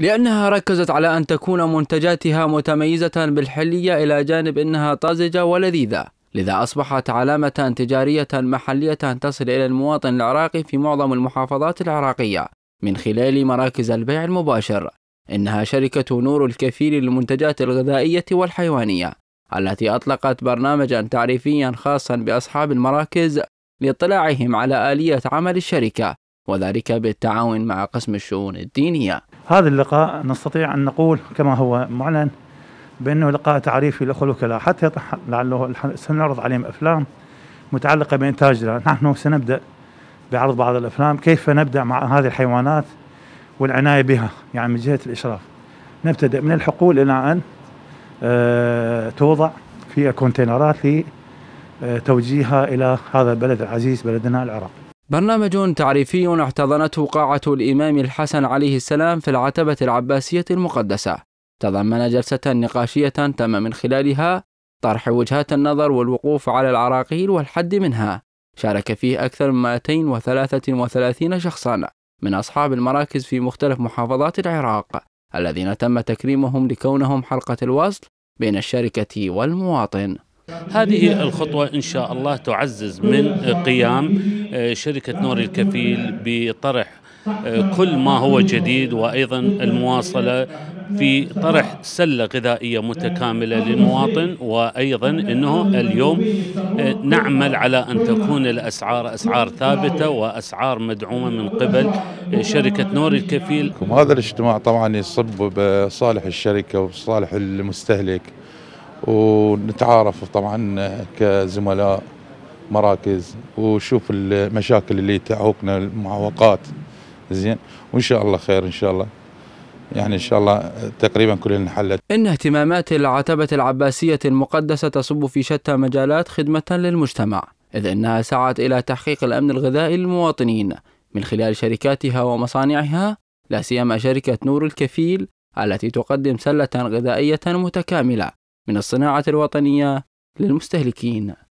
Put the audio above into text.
لأنها ركزت على أن تكون منتجاتها متميزة بالحلية إلى جانب أنها طازجة ولذيذة لذا أصبحت علامة تجارية محلية تصل إلى المواطن العراقي في معظم المحافظات العراقية من خلال مراكز البيع المباشر إنها شركة نور الكفيل للمنتجات الغذائية والحيوانية التي أطلقت برنامجا تعريفيا خاصا بأصحاب المراكز لاطلاعهم على آلية عمل الشركة وذلك بالتعاون مع قسم الشؤون الدينية هذا اللقاء نستطيع أن نقول كما هو معلن بأنه لقاء تعريفي الوكلاء حتى لعله سنعرض عليهم أفلام متعلقة بإنتاجنا نحن سنبدأ بعرض بعض الأفلام كيف نبدأ مع هذه الحيوانات والعناية بها يعني من جهة الإشراف نبتدئ من الحقول إلى أن آه، توضع في كونتينرات لتوجيهها إلى هذا البلد العزيز بلدنا العراق برنامج تعريفي احتضنته قاعة الإمام الحسن عليه السلام في العتبة العباسية المقدسة تضمن جلسة نقاشية تم من خلالها طرح وجهات النظر والوقوف على العراقيل والحد منها شارك فيه أكثر من 233 شخصا من أصحاب المراكز في مختلف محافظات العراق الذين تم تكريمهم لكونهم حلقة الوصل بين الشركة والمواطن هذه الخطوة إن شاء الله تعزز من قيام آه، شركة نور الكفيل بطرح آه، كل ما هو جديد وأيضا المواصلة في طرح سلة غذائية متكاملة للمواطن وأيضا أنه اليوم آه، نعمل على أن تكون الأسعار أسعار ثابتة وأسعار مدعومة من قبل شركة نور الكفيل هذا الاجتماع طبعا يصب بصالح الشركة وبصالح المستهلك ونتعارف طبعا كزملاء مراكز وشوف المشاكل اللي تعوقنا المعوقات زين وان شاء الله خير ان شاء الله يعني ان شاء الله تقريبا كلها انحلت. ان اهتمامات العتبه العباسيه المقدسه تصب في شتى مجالات خدمه للمجتمع، اذ انها سعت الى تحقيق الامن الغذائي للمواطنين من خلال شركاتها ومصانعها لا سيما شركه نور الكفيل التي تقدم سله غذائيه متكامله من الصناعة الوطنية للمستهلكين